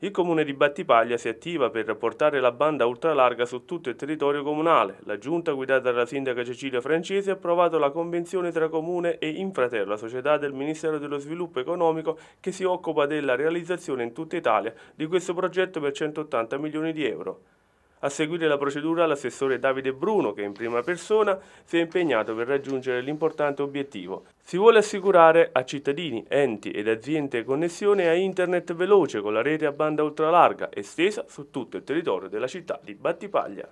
Il comune di Battipaglia si attiva per portare la banda ultralarga su tutto il territorio comunale. La giunta guidata dalla sindaca Cecilia Francesi ha approvato la convenzione tra comune e Infrater, la società del Ministero dello Sviluppo Economico che si occupa della realizzazione in tutta Italia di questo progetto per 180 milioni di euro. A seguire la procedura l'assessore Davide Bruno, che in prima persona si è impegnato per raggiungere l'importante obiettivo. Si vuole assicurare a cittadini, enti ed aziende connessione a internet veloce con la rete a banda ultralarga estesa su tutto il territorio della città di Battipaglia.